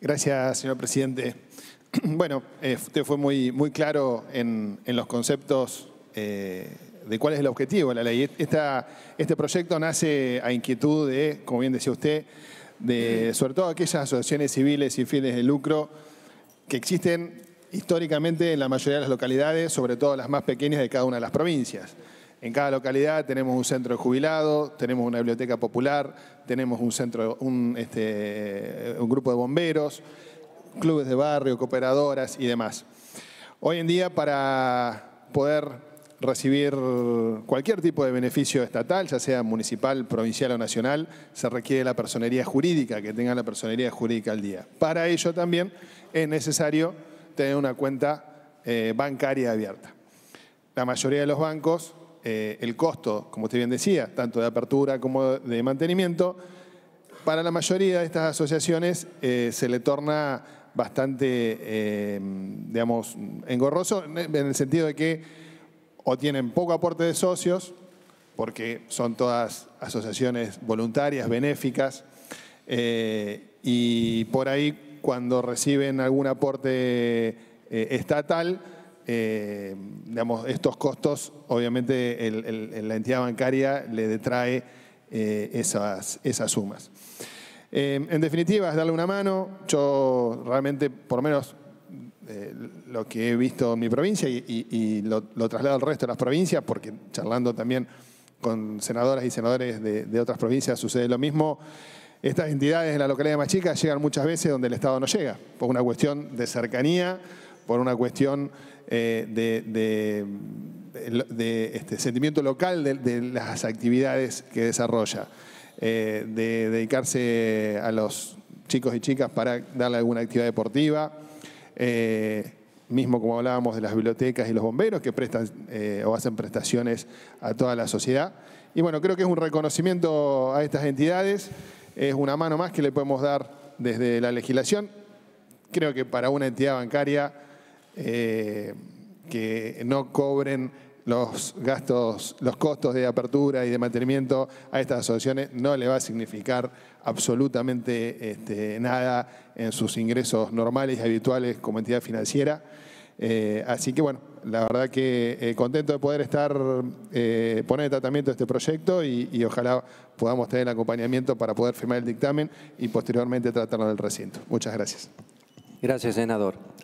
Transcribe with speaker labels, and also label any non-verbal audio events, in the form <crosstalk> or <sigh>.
Speaker 1: Gracias, señor presidente. <clears throat> Bueno, eh, usted fue muy, claro en, los conceptos eh, de cuál es el objetivo de la ley. este proyecto nace a inquietud de, como bien decía usted, de sobre todo aquellas asociaciones civiles sin fines de lucro que existen históricamente en la mayoría de las localidades, sobre todo las más pequeñas de cada una de las provincias. En cada localidad tenemos un centro de jubilado, tenemos una biblioteca popular, tenemos un, centro, este, un, grupo de bomberos, clubes de barrio, cooperadoras y demás. Hoy en día para poder recibir cualquier tipo de beneficio estatal, ya sea municipal, provincial o nacional, se requiere la personería jurídica, que tenga la personería jurídica al día. Para ello también es necesario tener una cuenta eh, bancaria abierta. La mayoría de los bancos eh, el costo, como usted bien decía, tanto de apertura como de mantenimiento, para la mayoría de estas asociaciones eh, se le torna bastante, eh, digamos, engorroso en el sentido de que o tienen poco aporte de socios, porque son todas asociaciones voluntarias, benéficas, y por ahí cuando reciben algún aporte estatal, eh, digamos, estos costos, obviamente el, la entidad bancaria le detrae eh, esas, esas sumas. Eh, en definitiva, es darle una mano. Yo realmente, por lo menos lo que he visto en mi provincia y, lo, traslado al resto de las provincias, porque charlando también con senadoras y senadores de, de otras provincias sucede lo mismo. Estas entidades en la localidad más chica llegan muchas veces donde el Estado no llega, por una cuestión de cercanía, por una cuestión eh, de, este, sentimiento local de, las actividades que desarrolla, eh, de dedicarse a los chicos y chicas para darle alguna actividad deportiva. Eh, mismo como hablábamos de las bibliotecas y los bomberos que prestan o hacen prestaciones a toda la sociedad. Y bueno, creo que es un reconocimiento a estas entidades, es una mano más que le podemos dar desde la legislación. Creo que para una entidad bancaria eh, que no cobren los gastos, los costos de apertura y de mantenimiento a estas asociaciones no le va a significar absolutamente este, nada en sus ingresos normales y habituales como entidad financiera. Eh, así que bueno, la verdad que eh, contento de poder estar, eh, poner en tratamiento este proyecto y, y, ojalá podamos tener el acompañamiento para poder firmar el dictamen y posteriormente tratarlo en el recinto. Muchas gracias. Gracias, senador.